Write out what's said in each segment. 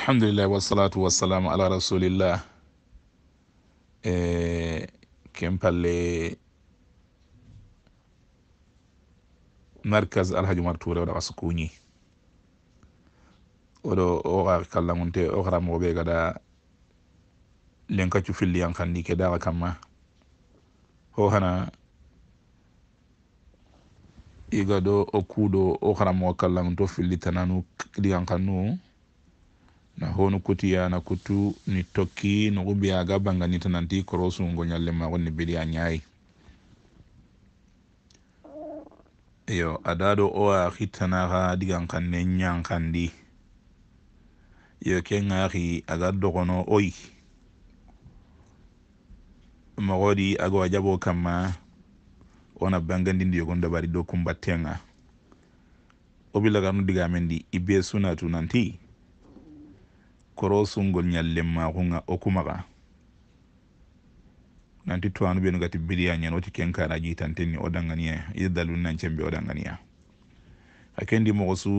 alhamdulillah wassalatu wassalamu ala rasulillah e kempalle markas alhaji umar touré oɗa wasa kuñi oɗo oxa kalla mun te oxaramoɓe gada lenkaccu filliyan kandi ke daxa kamma ho xana iga do o kuɗo oxaramoxa kallamun to filli tananu digan kannu na honu kutiyana kutu ni tokki nugu biyaga banganita nanti korosungo ñallemaxo ni bidiya ñayi yo adado o axi tanaxa digan xanne ñanxandi yo ke ŋaxi aga doxono oyi moxodi agawa jabo kamma wona bangandindi yogon dabari do kumbattenga o bilaganu digamendi ibe sunatu nanti koro sungol ñallen maxunga wo kumaxa nanti tuwanu ɓenu gati biriya ñen woti kenkara jitantenni wo danganiya ida dalun nancembe wo danganiya a kendi moxo su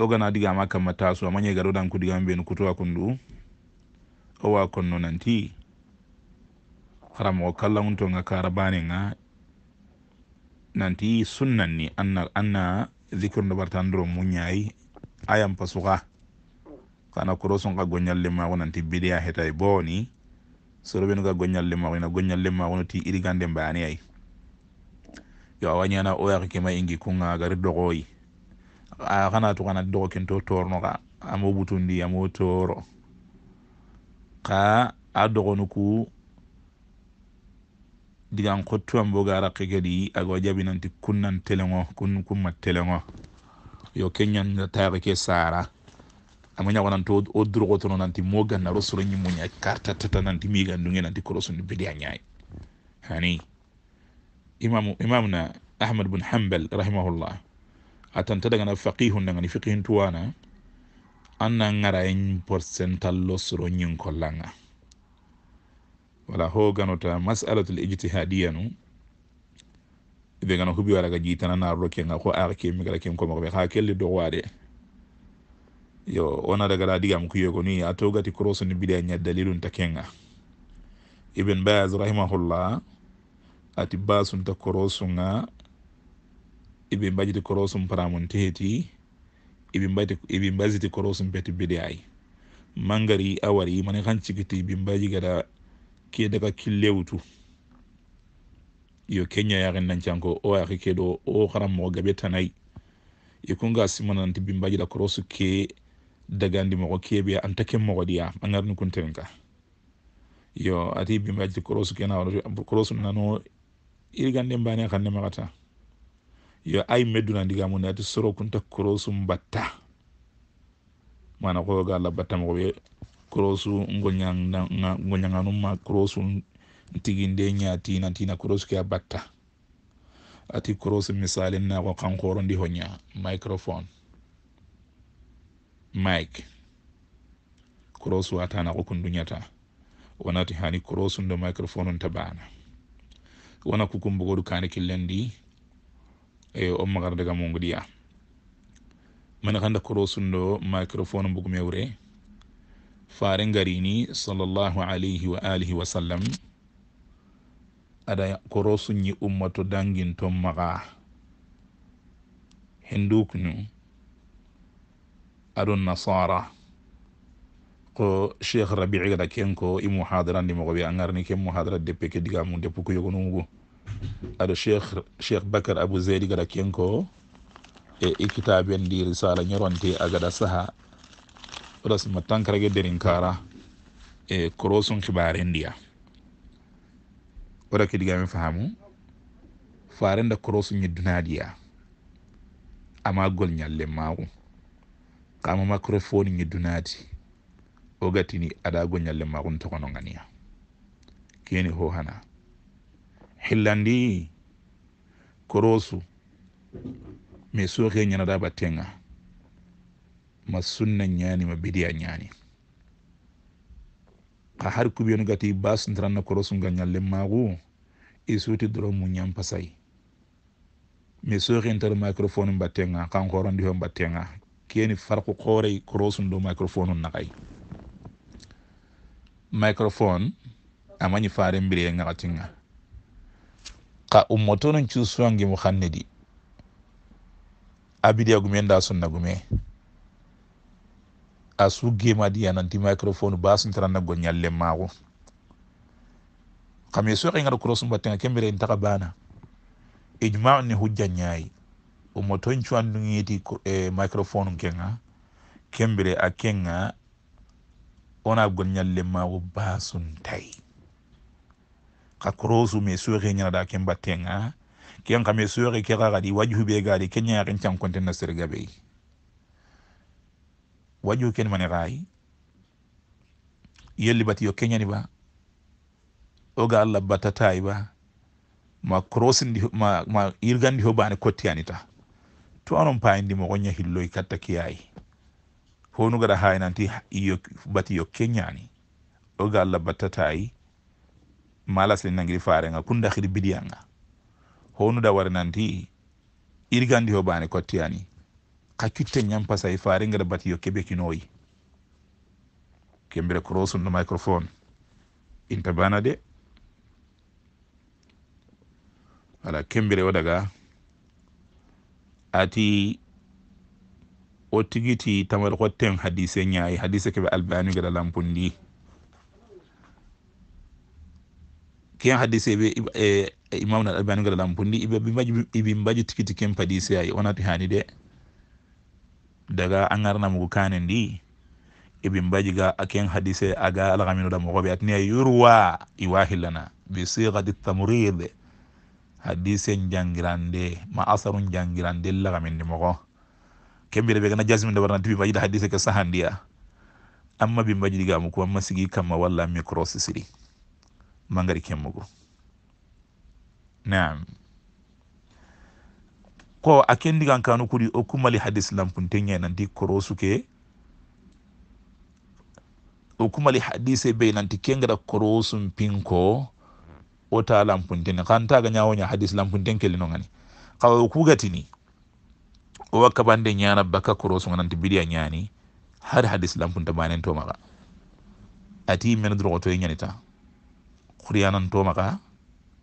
wo gana digama kamma tasu ama dan ku digama ɓenu kutuwa kundu o wa konno nanti xaramoxo kallanguntonga kara banenga nanti sunnanni anna anna no bartandoro muñayi ayam pasuka kana koroson ka gonyalle ma wonan ti bidiya hetay boni soro benu gonyal le ma wona gonyalle ma wono ti irigande mbani ay yo wanya na o ya ma ingi kunga gari dogoyi a kana to kana dogo to torno ka amo butundi amo toro ka a ku digan kottuwan bo gara kekedi ago jabinanti kunnan telengo kun kumma telengo yo kenyan taaba ke sara amanya wana to o goto to nanti mo ganna rosoro nyi munya karta tata nanti mi gandu ngi nanti koroso ni bidia nyaay hani imam imamna ahmad bin hanbal rahimahullah atan ta daga na faqihun daga ni fiqhin tuwana anna ngara en percental losoro nyi kollanga wala ho ganota mas'alatul ijtihadiyanu no ɓe gana huɓi waraga jitana narɗo nga ko ar ke migara ken komoxoɓe xa kelli wade yo ona daga wona diga digam kuyego ni a togati korosoni biɗe a ña dalilunta kenga ibn baz rahimahullah ati basun ta cross cross nga ibe basunta paramon iɓe ibe korosum ibe heti iɓe cross korosum beti bidia ay mangari awari mani xan cikiti iɓe mbaji gada ke daga killewutu yo kenya yaxen nancanko o yaxi ke do o xaranmoxo gabe tanayi i kunga simananti bimbajida korosu ke dagandi moxo kebe anta ken moxo diya a ngarini kuntenen ka yo ati bimbajidi korosu ke na korosu nano iriganden mbane xanne maxata yo ayi medunandigamune ati soro kunta korosu mbatta mana xoyoga alla batta moxo ɓe korosu ngoñanganu ma korosu ntiginde ñatina tina koros ke a batta ati koros misali nako kankorondi ho ña microphone mike koros watanako kunduñata wonati hani koros ndo microphone on tabana wona kukumbogoɗu kane killendi e o magara daga mo ngodiya mana handa korosundo microphone bugumewre fare garini sallallahu alayhi wa alihi wa sallam ada koro sunyi ummato dangin ton maga hindukunu adon nasara ko cheikh rabii gada ken ko i muhadarandi mogo ɓe a garni ken muhadara deppe ke diga mum deppu ko yogonugu aɗo cheikh cheikh bakar abou zeydi gada ken ko e i kitaben ndi risala ñoronte a gada saha rasma tankarage derin kara e korosun hibare ndiya wala kidigami fahamu farenda korosu ñiddunadiya ama gol ñalle mawu kama makro foni ñiddunadi o gatini ada gol ñalle magun togono ganiya keni ho hana hillandi korosu mais sohe ñanada battenga ma sunna ñani ma bidiya ñani ka har kubenu gati ba suntaran na korosun ga nyallen magu isuti doron munyan pasai me soxin tar microphone mbattenga kan horandi ho mbattenga keni farku korey korosun do microphone nakay microphone amañi fare mbire ngaxatinga xa ummotonon cuusuwangi mo xannedi abidiagumen da sunnagume a su gemadi yananti microphone basuntarana go nyalle mago kam yeso ngi ngal xame soxengata ngi kembere in bana ijma ni hujja nyaay o moto moton ngi e, eh, microphone kenga kembere a kenga ona gon ñalle maaxu basuntayi xa korosu me soxe ñanada ken battenga ken xame soxe ke xaxadi wajhube gadi ke ñaaxin cankonten na sergabeyi wajo ken mane rayi yelli bati yo keñani ba oga allah battatayi ba ma crosindi ma, ma irgandi hobani kottiyani ta to anon payindimo ko ñahilloy katta kiyayi honu gada hay nanti bati yo keñani oga allah battatayi malasli nangiri farenga kunda hiri bidiyanga honu honuda wara nanti irgandi hobani kottiyani ka cutte ñampasa e faare ngeɗa bati yo keɓe kinoyi kembire krosunɗo microphone inta bana de wala kembire o daga ati o tigiti tamaɗa hotten hadise ñayi hadise keɓe albani geɗa lampundi ken hadise ɓe e, e, imamnal albani geɗa lampundi ɓ ibi mbaji tigiti ken padise ayi onati hani de daga an garna mugu kanen di ibin ga aken hadise aga alagamino da mogobe niya yurwa iwa hillana bi sigati tamrid hadise njangirande ma asarun jangirande lagamindi mogo kembira be gana jasmin da warnati bi bajida hadise ke sahandiya amma bin diga muku amma sigi kama walla mikrosisiri mangari kemmugu naam ko a kan kanu kuri o kumali hadis kuntenya nanti korosu ke o kumali hadise be nanti kengra korosum pinko o ta lam lampuntene kan nyawo nya hadis lampunten keli no gani kawa o kugatini o wakka bande ñana bakka korosum nanti bidiya ñani har hadis lam kunta banen to maka ati men drogoto e ta qur'anan to maka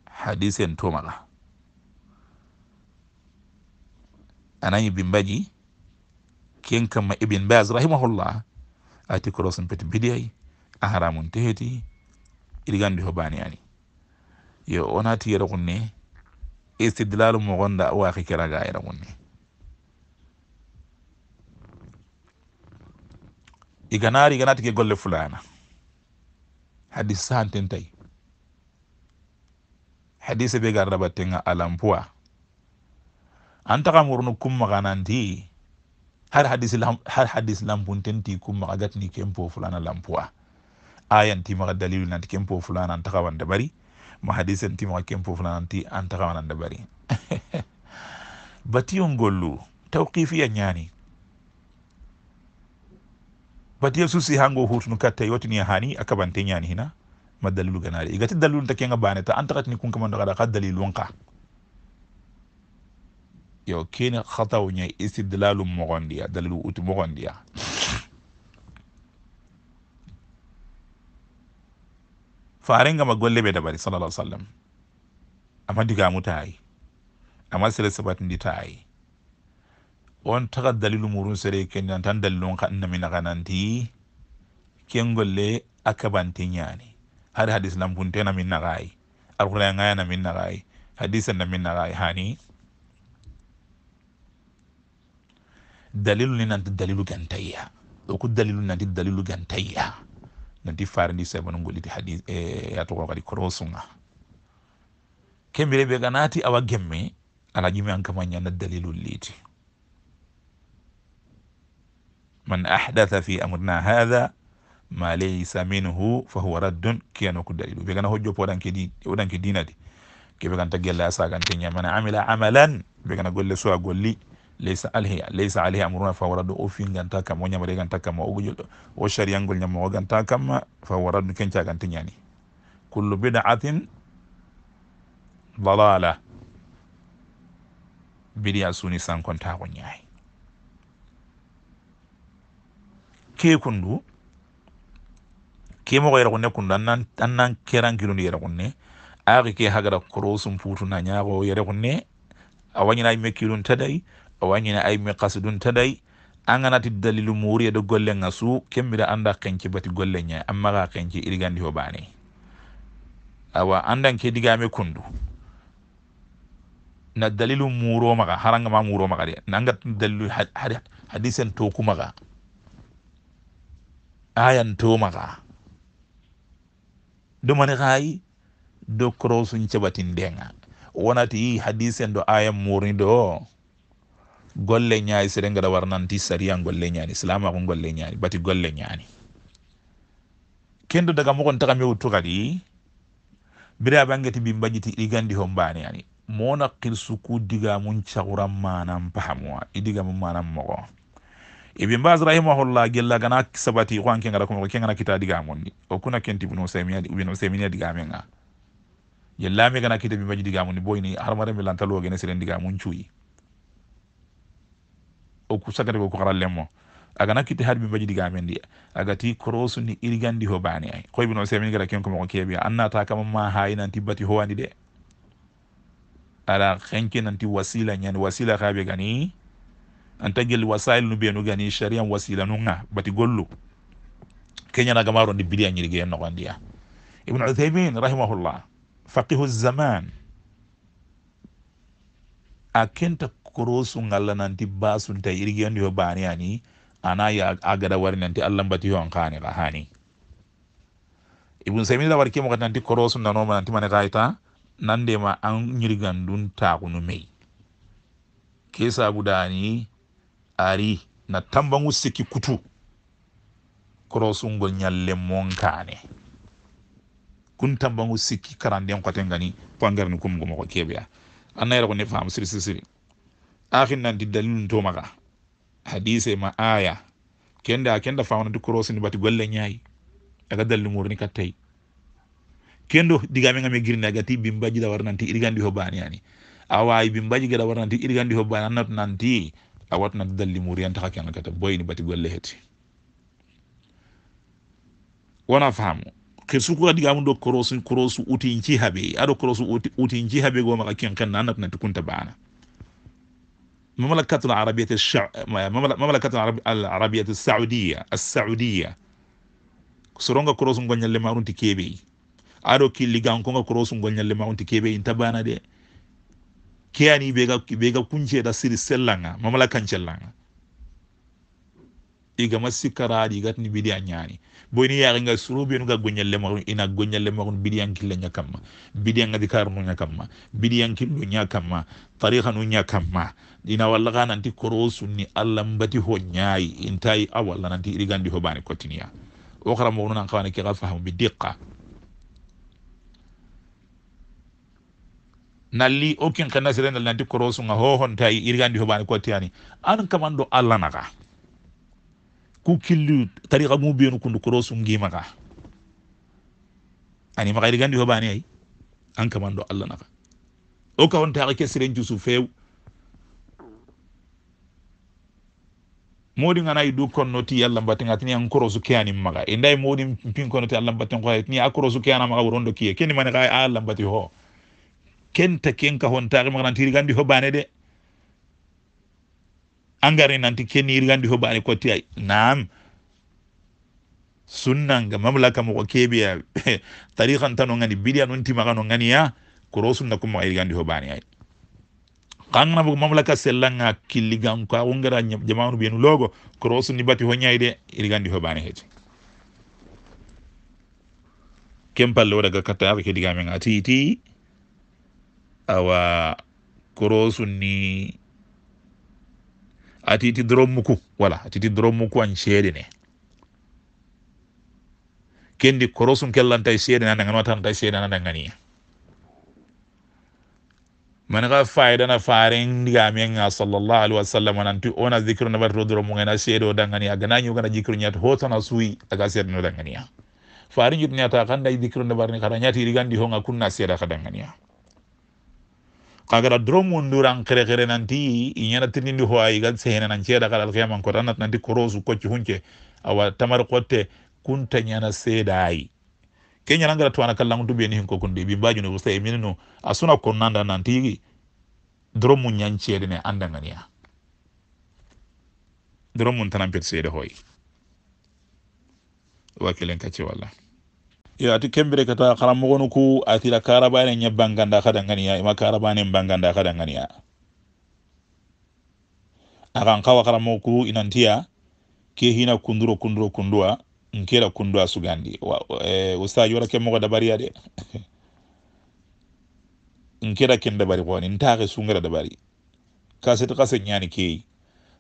hadisen to maka anani bimbaji ken kamma ibin bas rahimahullah ati korosen peti mbiɗi ay a haramum teheti iɗi gandi ho bani ani yo onati yera kun ne istidlalu mo gonda waki keraga yera kun ne iganari iganati ke golle fulana hadis sahanten tay hadise be garrabattenga alampoi antaxam worno kummaxananti har hadis har hadis lampuntenti kummaxa gatini kenpo fulana lampuwa ayantimaxa dalilu nanti kenpo fulana antaxawanda bari ma hadis antimaxa kenpo fulananti antaxawananda bari batiyon gollu tawqifiya ñani batiya susi hango hutunu katta yotini hani akabante ñani hina ma dalilu ganari igati dalilu nta kenga baneta antaxatini kunkamandaxada xa dalilu wonxa yo kene khataw ñe istidlalu mogondiya dalilu utu mogondiya farengama golle ɓe dabari sallallah sallam ama digamu taayi ama sere sabatindi taayi on taga dalilu murun sere kennan tan dalilun ka namina kananti kengolle a kabante ñaani hade hadis lampunte namin nagayi alqur'an ngaya namin nagayi hadisa namin nagayi hani dalilu ni nanti dalilu gantayya oku dalilu nanti dalilu gantayya nanti farindi sebanungoliti hadi eh, yatogo kadi korosunga kembire be ganati awa gemme ala jimi an kama ñana dalilu liti man ahdatha fi amrina hadha ma laysa minhu fahuwa raddun kiyano ko dalilu ɓe gana hojjo po oɗanke dinadi keɓe ganta gella sagante ñamana amila amalan ɓe gana golle suwa golli leysa alhiya leysa alhiya amrouna fa waraddu o fi ganta kam o ñama reganta kam o gojoɗo o sariyangol ñama o ganta kam fa waraddu kencagantiñani kullu bidatin dalala biɗiya suuni sankontako ñaay kekundu kemoxo yeraku nekundu annan kerankilundu yerakunne aki ke hagara korosum putuna ñaxo yerakunne awañinaimekilun taday o wañina ay mi dun taday angana ti dalilu muri do golle ngasu anda kenci bati golle nya amma ga kenci irgandi hobani awa andan ke digame kundu na dalilu muro maga haranga ma muro maga de nanga dalilu hadisen to kuma ga ayan to maga do mane gayi do krosun cebatin denga wonati hadisen do ayam muri do golle ñaani seren gada warnanti sariya golle ñaani silama ko golle ñaani bati golle ñaani kendo daga mogon taga mewu tugadi bira bangeti bi mbajiti igandi hombani ani mona qirsu diga mun chagura manam pahamwa idiga mun manam mogo ibn baz rahimahullah gella gana sabati ko anke ngara ko kenga kita diga mondi o kuna kenti ibn usaymiya ibn usaymiya diga menga yella me gana kita bi mbajiti diga mondi boyni harmare mi lantalo gene seren diga mun cuyi oku sagata koko harallen mo aga nakkitte haade min mbajidiga men ndi aga ti krosu ni irgandi ho baani ay koye bino semin gara kenko mako keeɓi annata kama ma hayinan tibbati howandi de ala henke nanti wasila ñani wasila kaɓe gani an taggel wasail nu ɓenu gani sharia wasila nunga bati gollu keñana gamaro ndi bidi a ñirgue en noxondiya ibne uthaymin rahimahullah faqihu zaman a kenta korosun allah nanti basunta irgendi ho bani ani anayi a gada wari nanti allah mbati ho an kani ka hani ibun sami la warke mokati nanti korosun nanoma nanti mane kayita ma an ñirgandun kunu meyi ke sabudani ari na tambangu siki kutu korosungol ñalle monkane kun tambangu karande karanden koten gani pangarni kumgo moko keɓeya annayra ko ne faamu siri siri siri akin nanti dalilum tomaga hadise ma aya kenda kenda fawnati korosini bati golle ñaayi aga dallumurni kattayi kendo digame ngame girni agati bimbaji da war warnanti irgandi hobani yani awayi bimbaji gada warnanti irgandi hobani annat nanti awat nanti dallimuri yanta hakan kata boyni bati golle heti wana fahamu kirsu kuka digamu do korosu korosu uti inchi habe ado korosu uti inchi habe go maka kin kan nanat nanti kunta bana مملكة العربية الشع... مملكة العربية السعودية السعودية soronga korosun gonyalle marunti kebe ado killi gankonga korosun gonyalle marunti kebe inta bana de keyani bega bega kunce da siri sellanga mamalakan cellanga iga masikara di gatni bidiya nyani boyni yaari nga suru be nga gonyalle marun ina gonyalle marun bidiyan kille nya kamma bidiyan nga dikar mu nya kamma bidiyan killu nya kamma tariqa nu nya kamma ina walla ka nanti koro ni allah mbati ho ñaayi intayi a walla nanti irigandi ho bani kottiniya o karamogo nu nan kawane ke ka fahamu bi diqa nalli o kin kenna sere nanti koro sunga ho hontayi irigandi ho bani kottiyani an kaman do naga ku killu tariqa mu benu kundu koro sungimaga ani maga irigandi ho bani ay an kaman do naga o ka hontaaka ke seren jusu few modi ngana idu konno ti yalla mbatin atini an korosu kiani maga inday modi pin konno ti yalla mbatin ko ni a korosu kiyana maga worondo kiye keni man ga yalla mbati ho ken ta ken ka hon tari maga tiri gandi ho bane de angare nanti ken ni gandi ho bane ko ti ay naam sunnan ga mamlaka mo kebe ya tariqan tanon ngani bidia non maga no ngani ya korosu na kuma gandi ho bane ay Kangna bu mamlaka sellanga killigam ko wongara jamanu benu logo cross ni bati honyayde irigandi hobani heje kempalle lo daga kattaaka kedigamen a tiiti awa korosunni a dromuku wala atiti tiiti dorommuku an chede ne kendi korosun kellanta e seede na dagani watanta e na man ga fayda na faren diga men sallallahu alaihi wasallam nan tu ona zikru na bar rodro mun na shedo dangani aga nanyu gana zikru nyat hoto na sui aga sed dangani ya farin jut nyata kan dai zikru na bar ni kada nyati digan di honga kunna seda kada dangani ya kagara drom wonduran kere kere nanti inyana tinindi ho ay gal sehena nan seda kada al qiyamah ko tanat nanti korosu ko ci hunce awa tamar kunta nyana ke ñanangara tuwana kallangutu ɓeni hen kundi ɓi mbajune usta e minen no a suna konnanda nantigi doro mum ñanceede dromu ya seede hoy wakilen kacce wala yo ya, ati kembere kata karamogonu ku atira karabane nyebangganda kadangania kadanganiya ima karabane banganda kadanganiya akan kawa karamogo ku inantiya kehina kunduro kunduro kundua nkela kundo a sugandi e, ustaji wara ke mogo dabari ade nkera ken dabari goni ntaxe sungara dabari kasete xase ñani keyi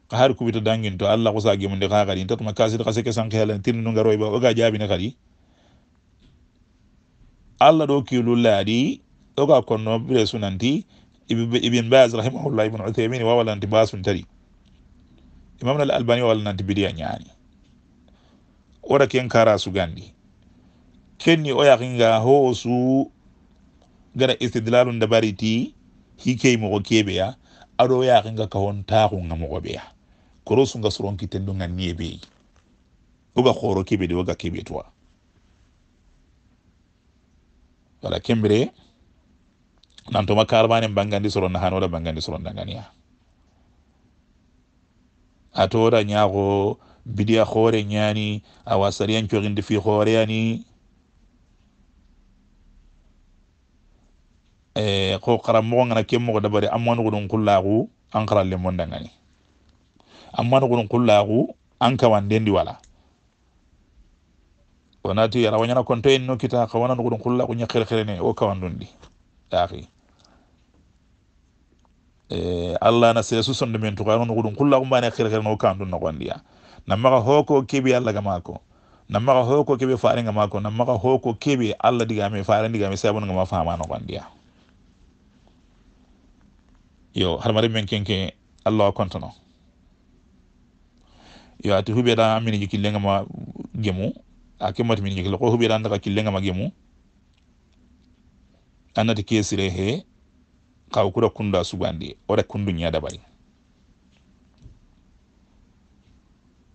xa har kubita danginto allah xusa gemunde xa xadi ntatuma kasete xase ke sanke halani tirnunga royba oga jaabine xadi allah ki kiilu laadi oga konno bire sunanti ibin baz rahimahullah ibn uthaymin wa wawalanti basun tari imam al albani wawalananti bidiya nyani ora ken kara su sugandi kenni o yakinga ho su gara istidlalun da bariti hikei mogo kebeya aɗo yakinga kahon taxunga mogoɓeya koro sunga e soron kitendunga niye beyi oga xoro keɓede oga keɓe towa wala kembire nantoma karbanen bangandi soron nahan oda bangandi soron danganiya atoda ñaxo bidiya hoore ñaani awa sariyan coxinde fi hooreyani eh, ko karanmoxo ngana ke moxo dabari an manuxunun qullaxu an xaralle mondangani an manuxunun qullaxu an kawandendi wala wonati arawañana kontoyen no kita xawana nuxunun qullaxu ña xerexerene wo kawandundi axi eh, allah na seesu sonde men tuxa nuxunun qullaxu mbane xerexerene wo kawandun noxondiya namaga hoko kebe alla ga mako namaga hoko kebe faare ga mako namaga hoko kebe alla diga me faare diga me sabon ga ma fama no bandiya yo har mari men kenke allah kontono yo ati hubi da amini ji kille ma gemu akimat min ji ko hubi da ndaka kille ga ma gemu anati kesire he kaw kura kunda bandi ore kundu nya da bari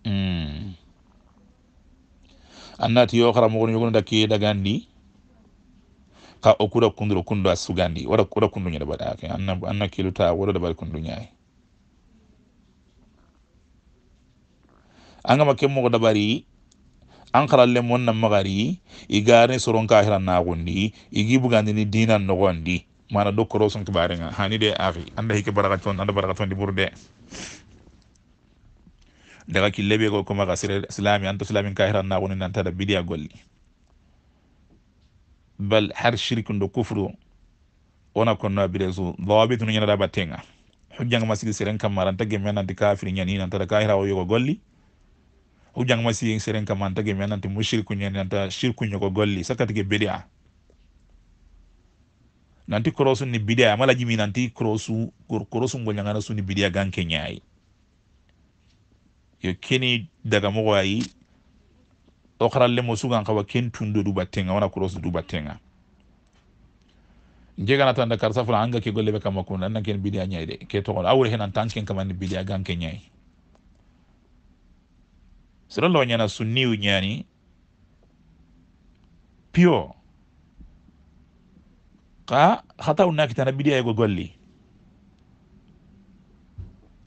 Mm. annati yo haramogono yogonoda ke dagandi xa o kuda kunduro kundo a sugandi wada kuda kundu ñade baɗa ke anna kiluta woɗoda baɗa kundu ñayi angama kemmogo dabari an haralle mon nan magari i garin soron kahiran nagundi igi bugandini dinan nogondi mana do koroson kibarenga hani de axi anda hike baraka ton anda baraka tondi burde daga ki lebe ko kuma ka sere silami anto silamin ka na woni hirannagoni nantaɗa bidiya golli bal har shirku ndo kufre o wona konnoa bide so dawabi tuno ñanaɗa battenga hujjangama sigi seren kamma ranta gemme nanti kafiri nan nantaɗa ka hira o yogo golli hujjangama sigi seren kamma anta gemme nanti mushriku nyani nan nanta shirku ñogo golli sakati ge bidia nanti korosu ni bidia mala jimi nanti korosu korosu ngol su ni bidia ganke ñaayi yo kini daga dagamogo ayi o xarallemo sugan xawa ken tundo du batenga wana cross du batenga njega na tanda kar safra anga ke golle be kama kun nan ken bidia nyaay de ke to a wure henan tan ken kama ni bidia gan ken nyaay sura lo nyana sunni u nyani pio ka hata unna tan bidia go golli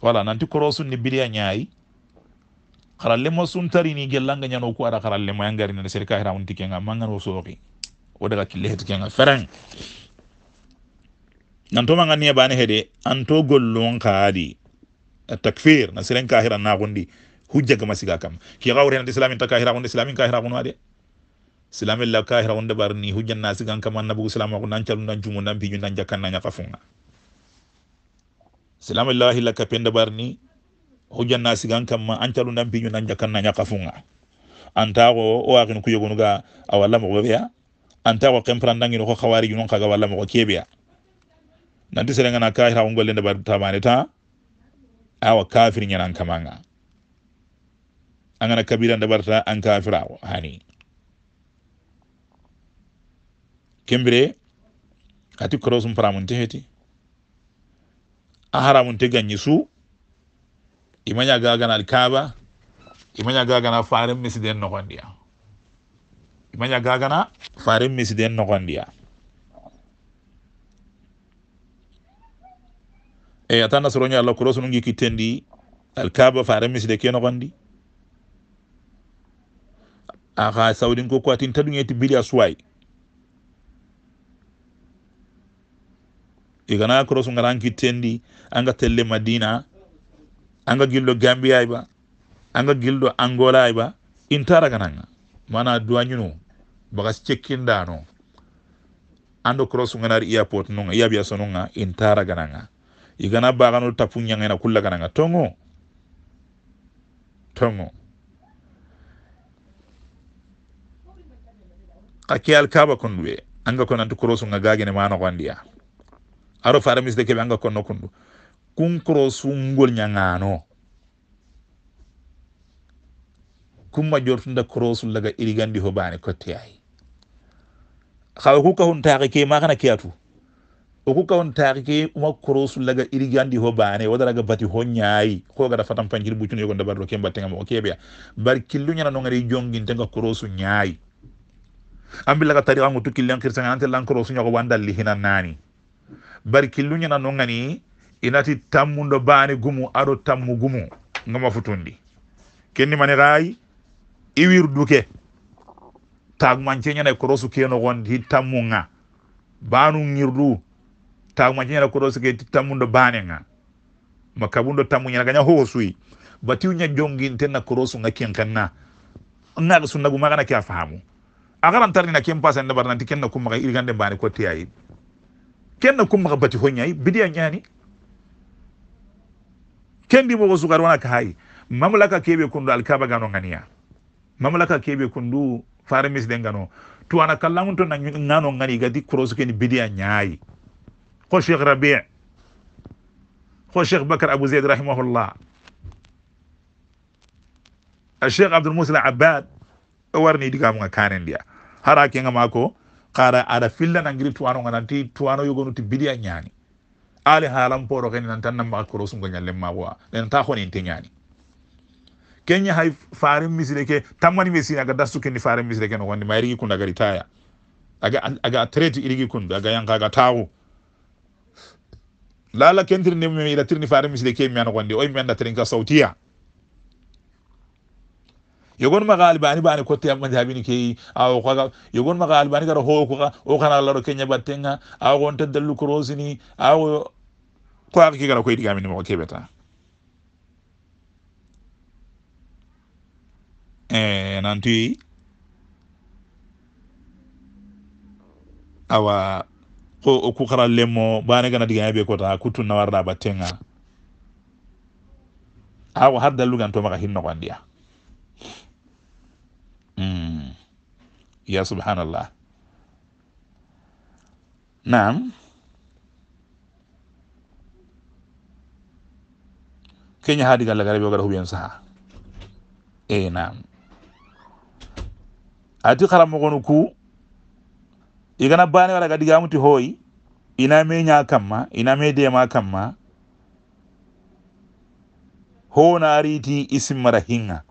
wala nanti cross ni bidia nyaay ni suntarini gellanga nyano ko ara karallema yangarinani sere ka hira wonti kenga mangano sooki o daga kille hetu kenga nan nanto manga ya bane hede anto gollon kaadi takfir na seren ka na gondi hujja ga masiga kam ki gawre na islamin ta kahira on islamin kahira on ade islamin la kahira bar ni hujja na siga kam annabi islam ko nan calun nan jumu nan biñu nan jakkan nan la penda barni hujan hujanna sigan kamma an calundan piñu nan jakkanna ñakafunga antaxo o akin ku ga awalla mo a walla moxo ɓeya antaxo xemprandangino xo xawariju non xaga walla mo moxo keɓeya nanti serengana ka ngol ngolle bar tamane ta awa kafir ñanan kamanga angana kabira ndabarta an kafira kafirawo hani kembre ati korosum paramunte heti a haramunte gañi su imaña gagana alkaba imaña gagana faren misiden nogondiya imaña gagana faren misiden nogondiya e atanna soroña allah kuro sunu gi kittendi alkaba faren miside ke nogondi axa sawdin ko ko atin taɗuŋeti bili a suwayi igana kuro su ngaran kittendi anga telle madina anga gilɗo gambiyay ba anga gilɗo angolay ba intara gananga mana duwañino baga cekkindano ando cross ngana ri airport nunga iya biya sonunga intara gananga igana bagano tapu nyangena kulla gananga tongo tongo kake alkaba konduwe anga konantu cross nga gagene mano kwandiya aro faramis de kebe anga konno kondu kunkoro sungol ñagano kumma jortunda korosul laga irigandi ho bane kotteyayi hawa kuka hon taaki ke makana keyatu o kuka hon taaki ke uma korosul laga irigandi hobane bane wadaraga bati ho ñaayi hogata fatan panciri buccuno yogo dabarɗo ke mbattega mo o keɓeya bar killu nyana no gari jongintega korosu ñaayi ambillaga tari angu tu killen kirsaga ante lan korosu ñago wandalli hinan nani bar killu nyana no gani inati tammu ndo baani gumu aɗo tammu gumu ngama futundi kenni mane rayi iwirduke tagmance ñana korosu keno gondi hi tammu nga banu ngirdu tagmance ñana korosu ke ti ndo baani nga ma ndo tammu ñana gaña howo suyi batiw ña jonginten na korosu nga kenken na ngaga sunnagu magana ke a faamu agaran tarnina ken pasan ne barnanti ken na kummaga irgande baani kottiyayi ken na kummaga bati hoñayi bidiya ñani kendi bo sugar wana kai mamlaka kebe kundu alkaba gano ngania mamlaka kebe kundu farmis den gano to ana kallangun to ngano ngani gadi cross ken bidia nyaay ko sheikh rabi ko sheikh bakar abu zaid rahimahullah الشيخ عبد الموسى العباد warni diga mu kanen dia hara kenga mako kara ada filla nangiri tuano ngananti tuano yogo nuti bidia ali halan poro ken nan tan namma ko rosum ganyal lemma wa nan ta honi tinyani kenya hay farin misire ke tamani misire aga dasu ken ni farin misire ken wonni ma irigi kunda ritaya aga aga trade irigi kun aga yanka aga tawo lala kentir ne me ila tirni farin misire ke mi an wonde o mi anda ka sautiya yogon ma galiba ani bani kotte amma jabini ke aw ko yogon ma galiba albani gara ho ko o kana laro kenya battenga aw on tadallu krosini aw これは怪我の食い手紙にも手べた。Eh, nanti awa ko ku kara lemo bane gana diga yabe kota kutu na warda batenga awa hadda lu gan to maka hinno kandiya mm ya subhanallah na'am Kenya hadi kalagarabi wakada hubiyan saha e na ati karamogonu ku igana bani wala gamuti hoyi ina me nya kamma ina me dema kamma na ariti isimmara hinga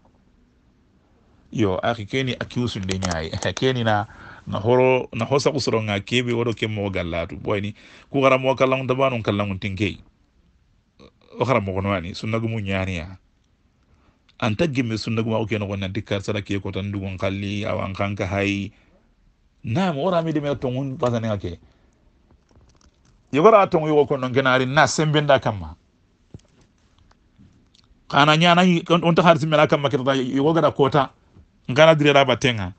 yo aki keni akiusunde ñaayi keni na na horo na hosa kusoronga kebe woɗo ke mo gallatu ɓoyni ku kara mo kallagu tabanum kallagu tinkeyi o xara mogono yani sunnagumu ñaniya anta gemme gumu o keno nanti anti sala ke kota ndugon xalli awan xanka hay nam worami deme tongun basanenga ke yogora tongu yogo non genari na nda kamma kana ñanayi ta har simmena kamma ketata yogo gada kota ngana ra batenga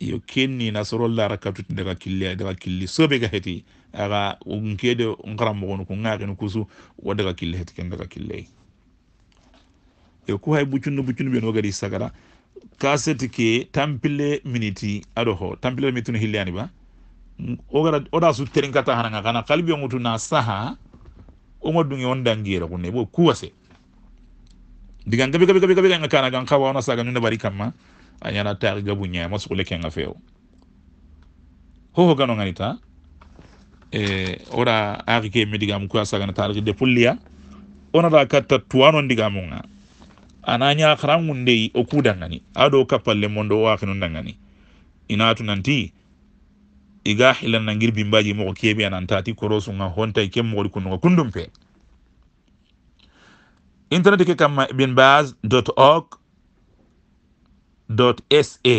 yo kenni na soro la lara katuti daga killi daga killi sobe ga heti aga ungede ngaram ko ngaken kusu wa daga killi heti ken daga killi yo ku hay bu bucunno bucunno be no gari sagara ka seti ke tampile miniti ado ho tampile mi tuna hilliyani ba o da su terin kata hananga kana kalbi on ngutuna saha o ŋodduŋe on dangira ko ne bo kuwase digan gabi gabi gabi gabi ngaka na gan wa ona saga nuna bari kamma a ñana taxi gabu ñayi ma suxule kenga feewo hoho gano nganita e ora axi ke me digamu kuya sagana tarixi de ona onata katta tuwano ndigamunga ana ña xarangundeyi o kudangani aɗo le mondo o axinundangani inatu nanti iga xilannangir bimbaji moxo keɓe anantati korosunga hontay ke moxori kunnuga kundum pe internet ke kamma ibin baz org sa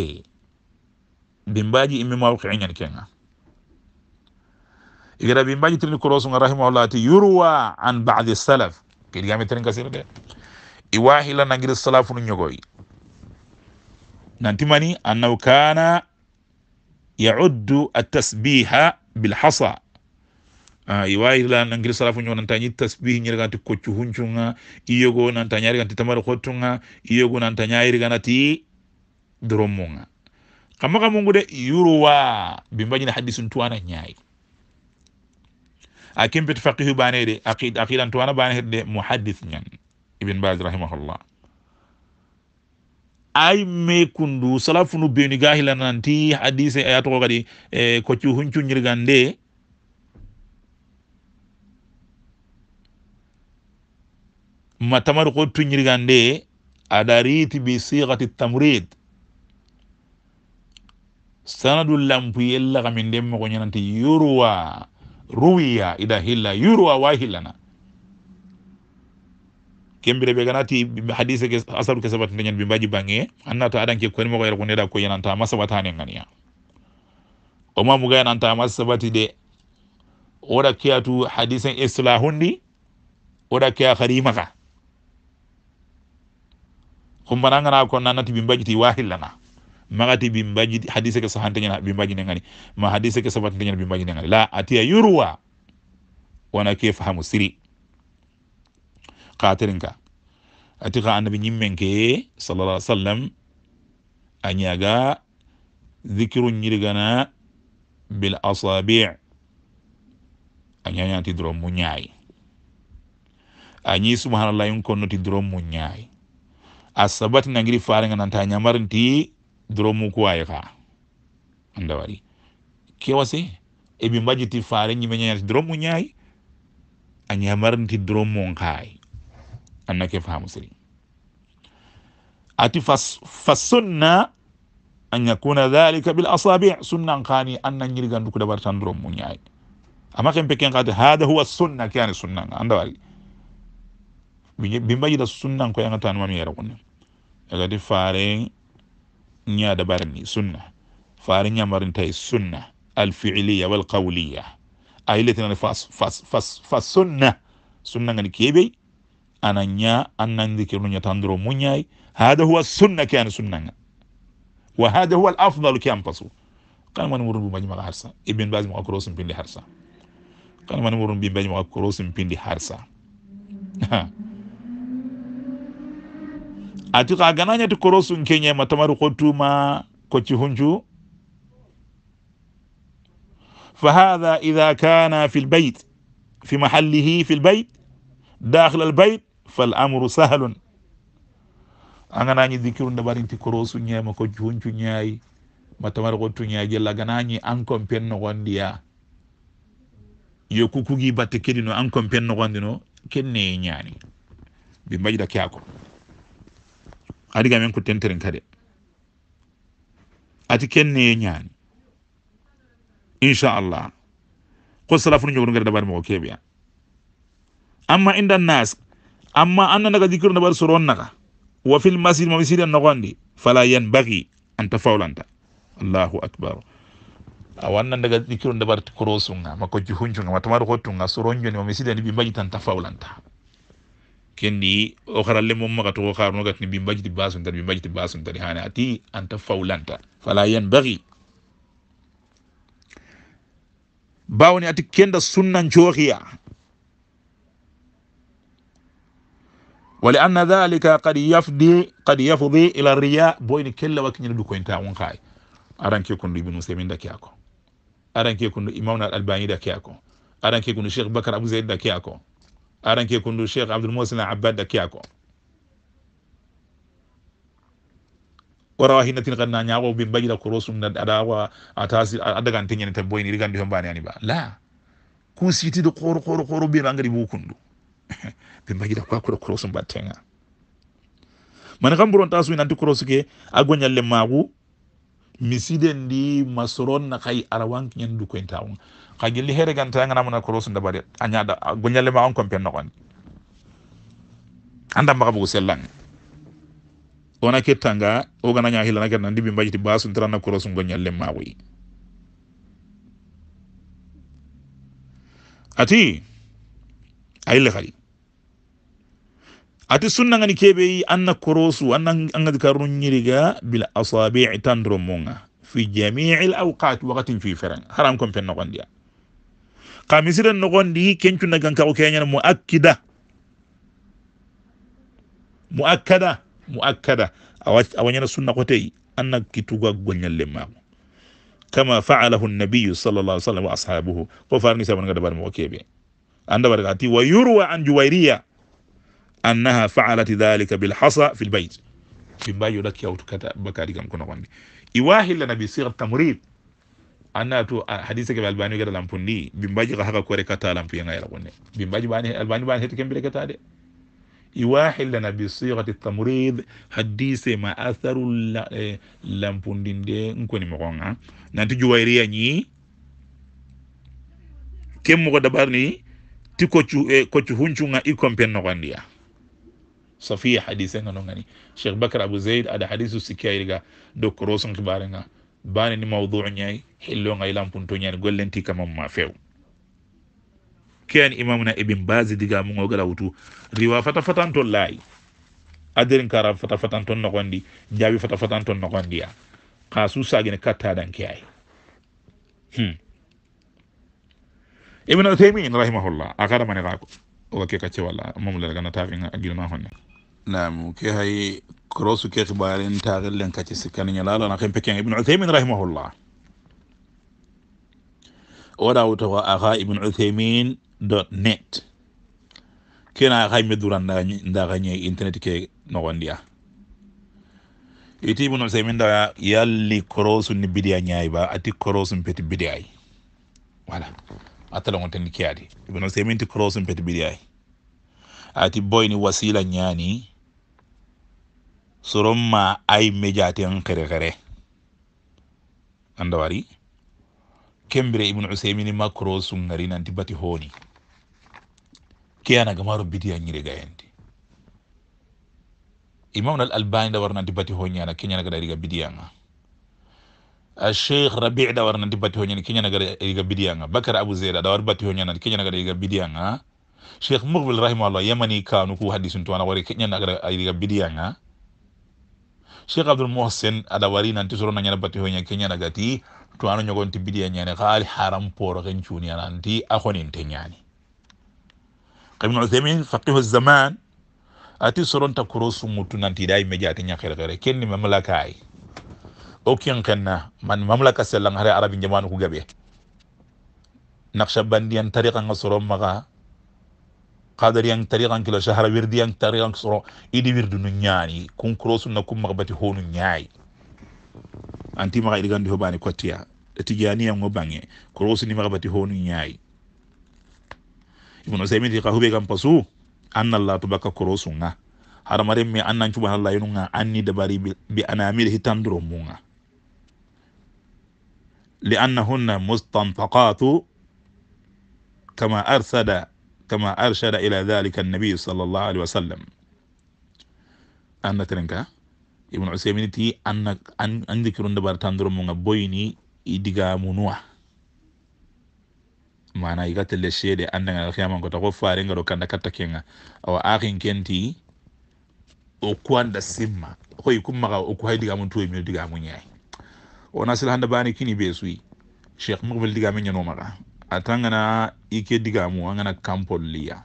bimbaji imi mawqi ñen kenga igara bimbaji tirin korosunga rahimahullah ti yurwa an badi salaf kidigami tirin kasir de la nangiri salafu nyogoy nanti mani annahu kana yauddu atasbiha bilhasa iwahi la nangiri salafu ño ah, nantañi tasbihi ñiriganti ganti kuchuhunchunga iyogo nantañayiriganti tamara hottunga iyogo ganti dromonga kama kama ngude yuruwa bimbaji na hadisun tuwana nyai akim pet faqihu bane de aqid aqidan tuwana muhaddith nyan ibn baz rahimahullah ay me kundu salafunu beni gahila nanti hadise ayato gadi e ko ci hunchu nyirgande matamar ko nyirgande adari bi tamrid sanadu lampuye lagaminden mogo ñananti yuruwa ruwiya ida hilla yuruwa wa hillana kembire ɓe ganati hadise ke asaru ke sabatinde ñan bimbaji bange annata adanke koni mogo yerko neda ko yananta ma sabatane o ma muga yananta ma de oɗa keyatu hadisen islahundi oɗa keya harimaka kumbanangana ko nannati bimbaji ti wa hillana magati bi mbaji hadise ke sahante nyana bi mbaji ngani ma hadise ke sahante nyana bi mbaji ngani la ati ya yurwa wana ke fahamu siri qatirinka ati ka annabi nyimmenke sallallahu alaihi wasallam anyaga zikru nyirgana bil asabi' anyanya ti drom mu nyaay anyi subhanallah yon konnoti drom mu nyaay asabat nangiri faare nga nanta doromu kuwaye ka anda wari kewase eɓi mbajiti faare ñime ñañati doromu ñaayi a ñamarnti doromon kaayi annake faamu siri ati fasunna an yakuna dhalika bil asabi sunnan kani annan yirgandu ko dabar tan doromu ñaayi amma ken pekken kate hada huwa sunna ke ani sunnan anda wari bimbayida sunnan ko yanga tanumami yera kunne egati faaren نيا دبرني سنة فارن يمرن تاي السنة الفعلية والقولية أيلتنا فاس فاس فاس فاس سنة سنة غني كيبي أنا نيا أنا نذكر نيا تندرو منياي هذا هو السنة كان سنة وهذا هو الأفضل كان بسو قال من مرن بمجمع حرسا ابن باز مقروس بين حرسا قال من مرن بمجمع كروس بين حرسا ati ka gananya ti korosun nkenye matamaru kotuma ko cihunju idha kana fi في fi في fi في dakhil داخل البيت فالأمر سهل anganani dikiru ti korosu nyai mako junju nyai matamar gotu nyai gella ganani an kompen no gondiya yo kukugi batte kedino an kompen gondino kenne nyani bi kyako adiga men kuttentirin kade ati kenneye ñaani inchallah ko salafunu ñogonu ngada dabari mogo keɓeya amma inda nas amma anna naga jikiru dabari soron naga wa fil masjid mami sidi an nogondi fala yanbagi an tafawlanta allahu akbar awanna daga jikiru dabari korosunga mako juhuncunga matamaro hottunga soronjoni mami sidi ani ɓi mbaji tan tafawlanta kendi o xarale mom maga to xaar no gatni bi mbajti basun tan bi mbajti basun tan hani ati anta faulanta fala yan bagi bawni ati kenda sunna jokhia wali anna dhalika qad yafdi qad yafdi ila riya boyni kella wakni du koynta on khay aran ke kundu ibn usaymin dakia ko aran ke kundu imam albani dakia ko aran ke kundu sheikh bakar abu zaid dakia ko aranke kundu cheikh abdoulmousine abbad akkiyako warawa hinnatin kanna ñaago bin bajira koro sumna aɗawa atasi a dagan teñene tan boyni iri hombani ani ba la ku sitiɗo koro koro koro bin angari bu bin bajira kwa koro koro sum battenga man kam buron tasu nanti koro suke a goñalle ndi masoron na kay arawankiñen du koyen tawonga ka gilli here ganta yanga namuna korosun da bare anya da gonyalle ma on kompen no kon anda maka bugu selang ona ketanga o gana nya hilana kan ndibi mbajiti basun tarana korosun ma wi ati le hari. ati sunna ngani kebe yi anna korosu anna anga karun nyiriga bil asabi'i tandromunga fi jami'il awqat waqtin fi faran haram kompen no kon dia ya. قامسيرا نغون دي كنتو نغان كاو كينيان مؤكدة مؤكدة مؤكدة أوانيان سنة قوتي أنا كتوغا قوانيا لما كما فعله النبي صلى الله عليه وسلم وأصحابه وفارني سابن غدا بار موكي بي عند برغاتي ويروى عن جويرية أنها فعلت ذلك بالحصى في البيت في بايو لك يوتو كتا بكاري كم كنا قواني إواهي لنبي صيغة تمريد anna to ah, hadisa ke albani gata lampun ndi bimbaji ka haka kore kata katta lampuyenga yala gonne bimbaji bani albani bani hetu heti kembire ketade lana bi sigati tamrid hadise ma atharu eh, lampundinde nkoni mokonga nanti juwayriya ñi kem mogo dabar ni ti koccu eh, hunchu nga i no nogondiya safi hadise nga ngani cheikh bakr abou zaid ada hadisu sikkiyayirga do koroson kibarenga bani ni mawdu ngay lampun to ñani gollenti kamam ma few keani imamna ibn baz diga mugo gala wutu riwa fata fatan to lay adirin kara fata fatan fatanton nogondi jabi fata fatan fatanton nogondiya ya qasu sagine kattadanke ay hmm. ibn uthaymin rahimahullah akara mane mani gako oga ke kacce mom la gana tafinga a gilma honne nam ke hay كروسو كي خبارين تاغل لن كاتي سكان يلا لنا خيم بكين ابن عثيمين رحمه الله ودا وتوا اخا ابن عثيمين دوت نت كنا خاي مدوران دا غني انترنت كي نوغانديا iti ibn usaimin da yalli korosu ni bidiya nyai ba ati korosu peti bidiyai wala atala ngonten ni kiyadi ibn usaimin ti korosu peti bidiyai ati soron ma ay mejaten kere kere anda wari kembire ibnu usaymini makro sungari nanti bati honi keyana gamaro bidiya ñire gayendi imam al albani da warnanti bati hoñana keñana gada riga bidiyanga a sheikh rabi da warnanti bati hoñani keñana gada riga bidiyanga bakar abu zeda da war bati hoñana keñana gada riga bidiyanga sheikh muqbil rahimahullah yamani kanu ku hadisun tuwana wari keñana gada riga bidiyanga cheikh abdul mohsen aɗa wari nanti soro nañana bati hoña keñana gati to ano ñogonti bidiya ñane haali haram poro ken cuuni ananti a honinte ñaani kabin uthaymin faqihu zaman ati soronta koro mutu nanti dai meja ati ñakere kere kenni mamlaka ay o kiyan kenna man mamlaka sellan hare arabin jamanu ku gabe naqshabandiyan tariqa nga soron maga kadariyan tarikan kila shahara wirdiyan tarikan soro idi wirdu nu ñaani kunkurosun na kum magbati honu ñaayi anti maga idi gandi hobani kottiya tijaniyan o bange korosuni magbati honu ñaayi ibnu saimin ti ka hube kam pasu annalla tubaka korosunga haramaren me annan cuban allah yinunga anni dabari bi anamil hitanduro munga liannahunna mustantaqatu kama arsada kama arshada ila dhalika nabii sallallahu alaihi wasallam annaterenka ibnu usaymin ti anna andikirunde bar tandoro mu nga boyni idigamunuwa mana iga telle seede andaga alkiyaman kota ko farenga ɗo kanda katta kenga awa akin kenti o kuwanda simma hoy kummaka oku hay digamum tuwoy mino digamu ñayi wona sila hande bani kini be suyi cheikh mukbil digame ñanomaga ata ngana ike digamu angana liya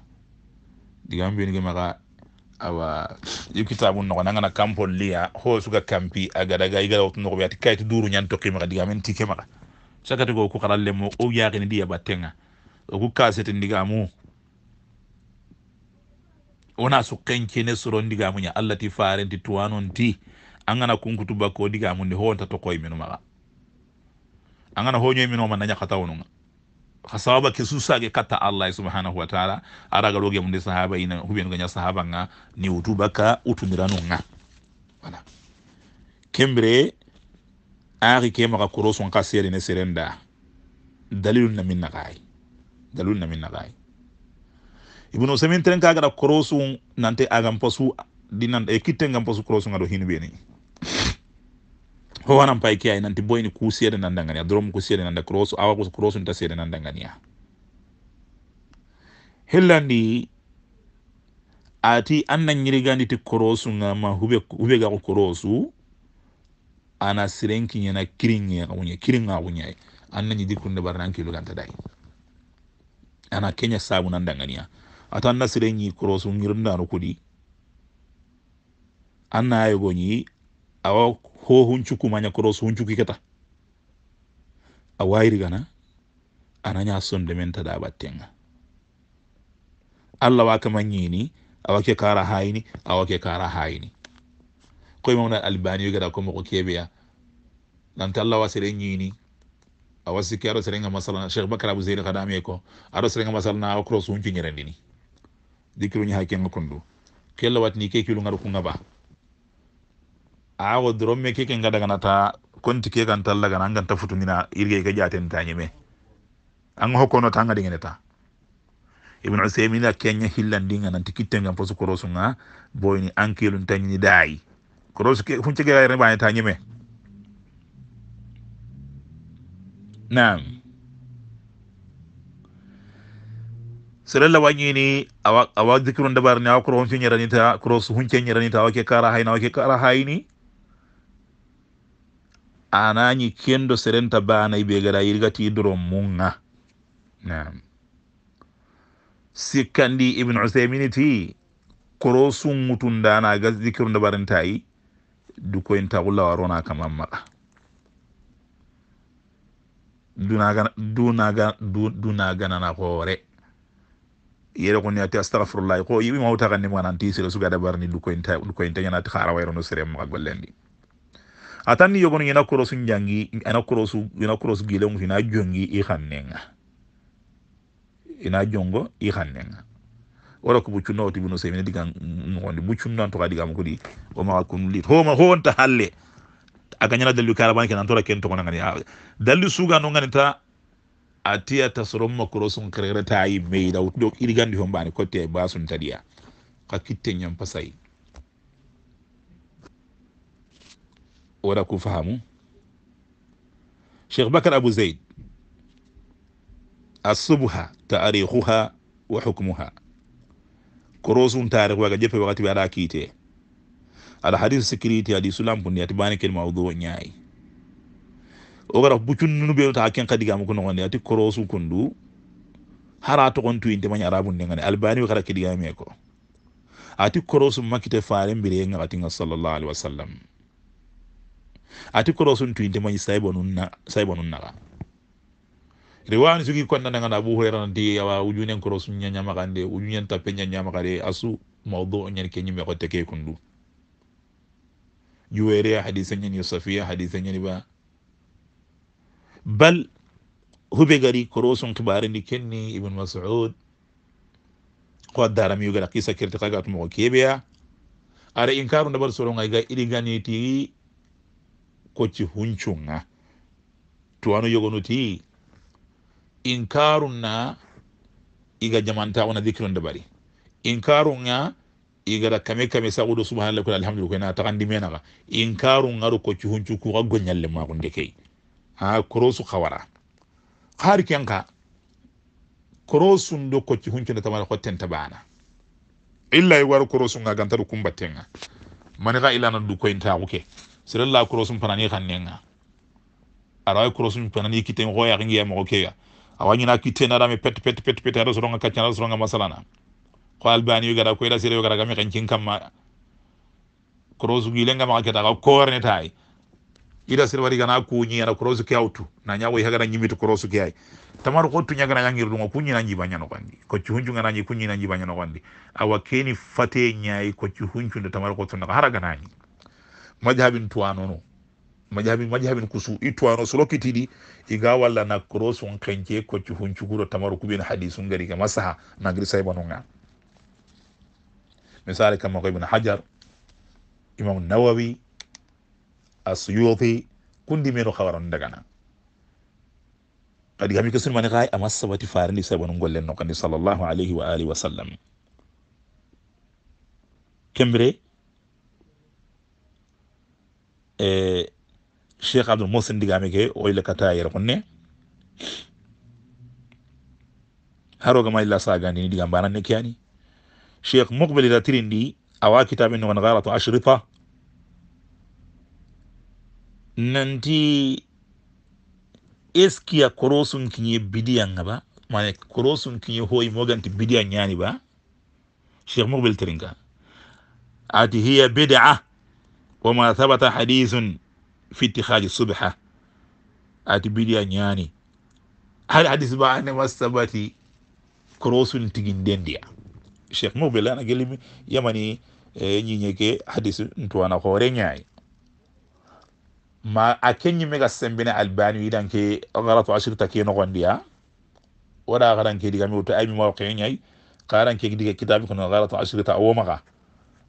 digamu beni gemaga awa i kitabu noxona angana liya ho suka kampi agadaga igada wotu noxobe ati kayiti duru ñan toki maxa digamen tike maxa sakati go ku xara mo o yaxini diya batenga battenga oku kaseti ndigamu wona suken kene soron ndigamu ña allah ti farenti tuwanon ti angana kunkutu bakko digamu ndi honta tokoy minu maxa angana hoñoy minoma nañaxatawonunga ha sawaba ke kata allah subhanahu wa taala araga roge munde sahaba ina hubi nganya sahaba nga ni utubaka utudiranu nga voilà kembre ari ke maga kuroso son ka ne serenda dalilu namin nagayi dalilu namin nagayi ibnu usamin tren kagara koro sun nante agan pasu dinan e kitten gan kuroso nga do aɗo hinu ho wanan pay ke ay nanti boyni ku seede nandangania dorom ku seede nanda kroso awa ku kroso nta seede nandangania hillandi ati annan nyirigandi ti korosu nga ma hube hube ga korosu ana sirenki nyana kirinye awunye kiringa awunye annan nyidi kunde barnan kilu ganta dai ana kenya sabu nandangania ata anna sirenyi korosu ngirnda no kudi anna ayogonyi awa ho huncuku maña koros huncuki keta a wayrigana son de menta da battenga allah wa kama a awake kara hayni awake kara ko imam na albani yogata komo ko keɓeya nante allah wa sere A awa sikki aɗo serenga masalana Sheikh Bakar abu zaini kadami ko aɗo serenga masalana awa koros huncu ñerendini dikkiruñi ha kenga kondu kella watni ke kilu ngaɗo ko ba awo drom me keke kenga daga nata konti ke kan talla ga nan ta futunina irge jaten ta an ho kono tanga dingene ta ibn usaymin kenya hillan dinga nan tikitten gam posu korosu nga ankelu ankelun ni dai korosu ke hunce ga yare bani ta nam na'am serella ni awa awa dikiron dabar ni awa koro hunce ranita ta korosu hunce nyarani ta kara hayna wake kara anañi kendo serenta banayi ɓe gara yirgati doro munga sikkandi ibne usaimini ti koro sungutundana ga zikiru ndabarentayi dukoyinta wulla warona kamammaɗa dunaganana hoore yere ko niati astahfirullahi ko yimi mawtaganni mananti sere sugadabarni dukoyinta ñanati xara wayrono sere maxa gollendi atan ni yogonu ina kurosu njangi ina korosu ina gile ngi na jongi i khannenga ina jongo i khannenga wala ko buccu noti bunu se min digan ngondi buccu nan to diga mo kodi o ma ko nulit ho ma ho ta halle aga nyala dalu kala banke nan to ken to ngani dalu suga no ngani ta atiya tasoron makorosun karere ta yi meida da wutu irgan dihon ba ni kote ba tadiya ka kitten yan fasai wala kufahamu Sheikh Bakar Abu Zaid asubha taarikhuha wa hukmuha korosum tarik waga jeppe wakati wala kite ala hadis sécurité adi sulampuni ati bani kel mawdu ñaayi o gara bucunnunu ɓeɗo ta ken kadiga ko nogonde ati korosum kundu haratu kontu togon tuyinte mañ arabu ndegane albani wakara kara kidigame ko ati korosum makkite faare mbire ngakatinga sallallahu alaihi wa sallam ati koro sun tuinte mañi saybo nun saybo nun naga rewani sugi buhu abou hurayra ya wa ujunen koro sun nyanya makande ñañamakande ujunen tappe ñañamakade asu mawdo ñan ke ñimme xotte teke kundu ya juwereya hadise ñani safiya hadise ñani ba bal hube gari koro sun xibarindi kenni ibne masud ko daramiyu gara kisa kirti xaga tumoxo keɓeya ara inkaru nabar ndabar soronga ga iriganitiri kocci huncunga to wano yogonuti inkarunna iga jamanta wona dicrunde bari inkarunga igara kame kame sawudo subhanallah kul alhamdulil kona taxandi menaxa inkarunga ro kocci huncu kuxa goñalle maxunde key a korosu xawara xar kenka korosun do kocci huncu ne tamara xottenta bana illa i waro korosunga gantaro kumbattenga manixa ilana dukoyintaxu ke sere la kurosum panani kannenga arawai kurosum panani kiten ya ngi ya mo keya awani na kiten ara me pet pet pet pet ara soronga kachana soronga masalana ko albani yu gara ko ila sere yu gara kami kankin kamma kurosu gilenga ma keta ko korne tai ida sere wari gana ku nyi ara kurosu ke autu na nyawo ya hagara nyimi to kurosu ke ai tamaru ko tunya gara nyangir dungo kunyi na nyi banyano kwandi ko chuhunju ngana nyi kunyi na nyi banyano kandi awakeni fate nyai ko chuhunju nda tamaru ko tunna haraga nanyi madhabin tuwano no madhabin madhabin kusu ituwano solo kitidi iga walla na cross on kenje ko chuhun chukuro tamaru kubin hadisun gari ka masaha na gari sai banonga misali kama kwa ibn hajar imam nawawi asyuti kundi meno khawaran daga na kadi gami kasun mani kai amassa wati farani sai banon gollen no kan sallallahu alaihi wa alihi wa sallam kembre cheikh e, abdul mohsen digame ke le kata yer konne gama illa ni digam bananne keyani cheikh mokbel ila tirindi awa kitabe nogon gharatu ashrifa nanti ya korosun kinye bidiyan ga ba mane korosun kinye hoyi moganti bidiyan yani ba cheikh Muqbil Tirinka ati hiya bid'a wama thabata hadithun fi ittikhadhi subha ati bidiya ñaani hade hadis ba anema sabati korosun tigin dendiya cheikh mobel ana gelimi yamani ñiñe ke hadis ntuwana hoore ñaayi ma a keñimme ga albani yidanke garatu ashirta ke nogondiya waɗa garanke digami to aymi mawqe ñayi karanke diga kitabi kono garatu ashirta awomaga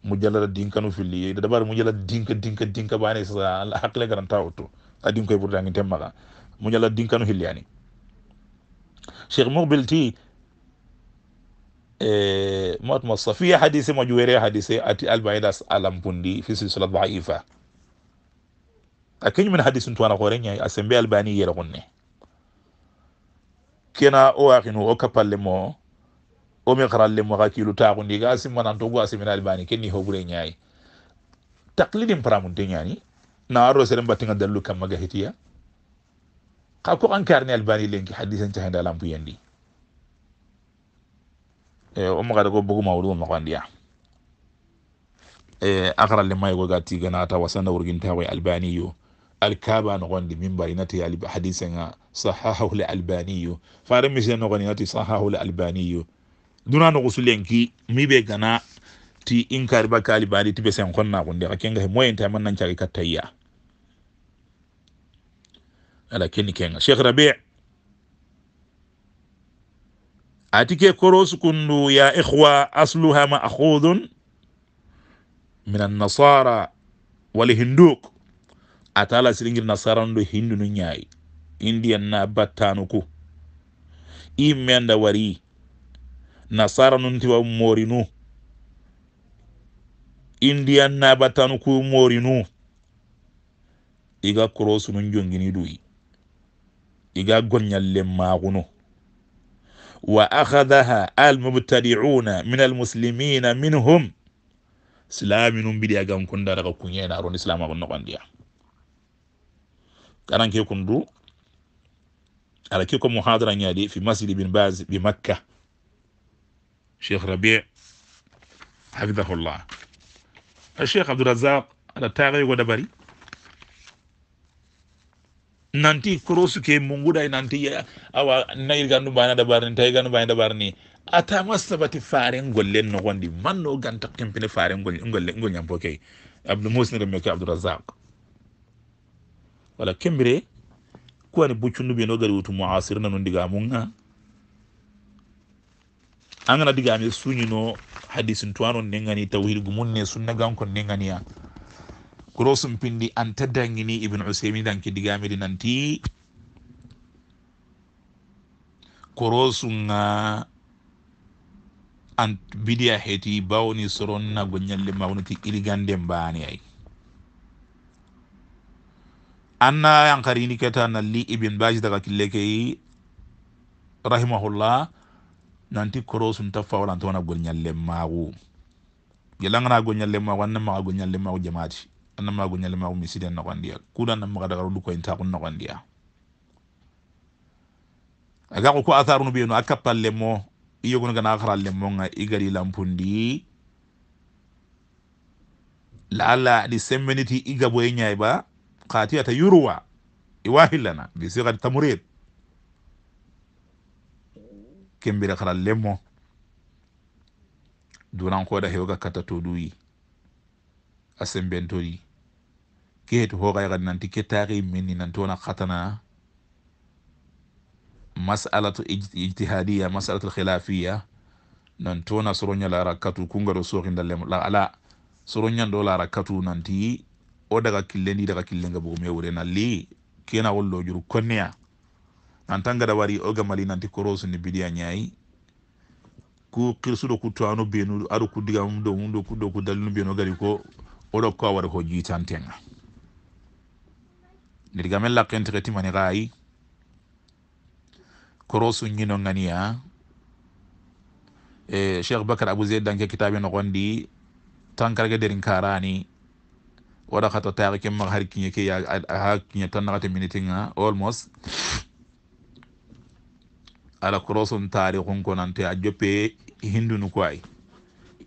mujallara dinkanu filli ida dabar mujalla dinka dinka dinka bane sa hakkile garanta otto adin koy burdangi temmaga mujalla dinkanu hilli ani cheikh mourbil ti motmo safiya hadise mo juwere hadise ati albaydas alampundi fi silsila daifa a keñumen hadise um tuwana hoore ñayi a sembe albani yere gonne kena o wakinu o kapalle mo omi xaralle maxa kilu taxundi ga simmananto gu a siminali bani ke ni hogure ñayi taqlidin paramunte ñani na a roserem batinga dallu kamma ga hetiya xa ko xan kaarni albani lenki hadisen caxenda lampuyendi eh, o maxa rego bogu mawudu o maxoandiya eh, a xaralle mayego ga tiganata wasanna wurgintaxoy e albaniyo alkaba noxondi mimbari nati hadisenga sahahu l albaniyo fare misie noxoni nati sahahu l albaniyo duna no ki mi be gana ti inkari ba kali bari ti be sen konna ko ndeka kenga he ta man nan cari katayya ala kenni kenga sheikh rabi' atike koros kundu ya ikhwa asluha akhudun min an-nasara wal hinduk atala silingir nasara ndo hindu nu nyaay indian na battanuku imenda wari nasara nun tiwa morinu indiyan nabatanu ku morinu iga korosunun jongini duyi iga gonyallen magunu wa akhadaha almubtadi'una min almuslimina minhum silaminun bidiya gan kunda daga kunyena ron islama gon nogondiya karan ke kundu ala ke ko muhadara nyadi fi masjid ibn baz bi makkah شيخ rabi حفظه الله abdurazaq عبد الرزاق على تاغي nanti korosu ke munguɗay nanti awa nayir gandu mbana dabar ni gandu mbani dabar ni atama sabati faren gollen no manno ganta kempine faren golle gol ñampo key abdou musnire meke wala kembire kuwani buccundu ɓe no gari wutu mo asir nanu angana diga sunyi no hadisin tuwanon nengani ngani tauhid gumun ne sun ya kurosum pindi antedengini dangini ibn usaymi dan diga mi dinanti kurosun nga ant bidia heti bawni soron na gonyalle mawnati iliganden mbani ay anna yankarini na li ibn baji daga kille rahimahullah nanti koro sunta fawala anta wana gonyalle magu yela ngana gonyalle magu anna maga gonyalle magu jamaati anna maga gonyalle magu misidi an nogondiya kuda anna maga dagaru luku inta kun nogondiya aga ko atharunu biyeno akapalle mo iyo gono gana kharalle mo nga igari lampundi la di semeniti igabo enyaiba qatiya ta yurwa iwahilana bi sigat tamurid kembira kala lemo duran ko da hewga kata to duyi asembentori tori ke to ho ga nan tike tari minni nan na khatana mas'alatu ijtihadiyya mas'alatu khilafiyya nan tona soronya la rakatu kunga do so da lemo la ala soronya do la rakatu nan ti o daga killendi daga killenga bo me wure na li kena wollo juru konniya antanga da wari oga mali nanti korosu ni bidia nyai ku kirsuɗo kutto ano benu aɗo kuddiga mum ɗo mum ɗo kuɗɗo ku dalilu benu gari ko oɗo ko a wara ko mela ndirgamen lakkenteke timani xaayi korosu ñino ganiya e Sheikh Bakar Abu zeyd danke kitabi kitabe nogondi tankarage derin karani wada xata taxi ke maxa har kiñe ke ya ha kiñe tan naxate almost ala korosum tarihun konante a joppe hindu ko ay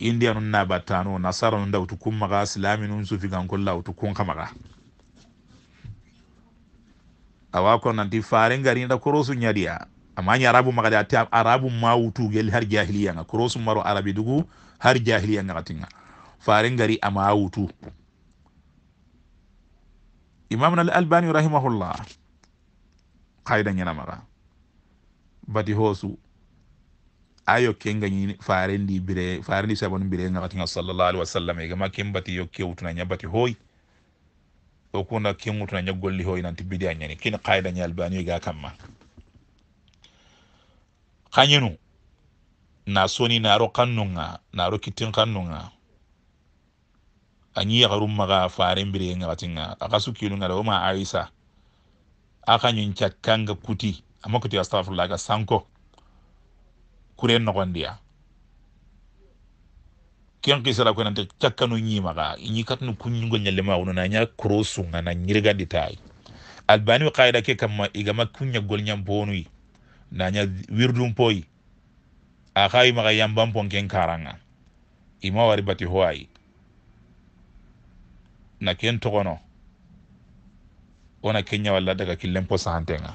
india nun nabattano nasara nun dawtu kun maga silami nun sufigankolla wutu kun kamaga awa ko nanti fare garinda korosu ñadiya amañi arabu maga de ate arabu ma wutugel har nga korosu maro arabi dugu har nga xatinga fare gari ama wutu imamna al albani rahimahullah xayida ñanamaga bati hosu ayo kenga ñini farendi bire farendi sabon bire ngakatinga sallallahu alaihi wasallam ega ma ken bati yo kewtuna ña bati hoy okuna kuna kewtuna ña golli hoy nanti bidi a ñani kini qaida ñi albani ga kama xañinu na soni naro kannunga naro kittin kannunga anyi yakarum maga farin bire ngakatinga akasu akasukilu nga o ma aisa akanyin chakanga cakkanga kuti amakkati astahfirullah ga sanko kuren kure nogondiya ken kisala ko nante cakkanu ñimaxa iñi katanu kuñugo ñallemaxuno na ña koro sunga na ñirgandi taay albani qaida ke kamma igama kuña golñamponuyi naña wirdumpoyi a xayi maxa yambanpon ken karanga ima wari bati howayi na ken togono wona kenya wala daga killen po sahantenga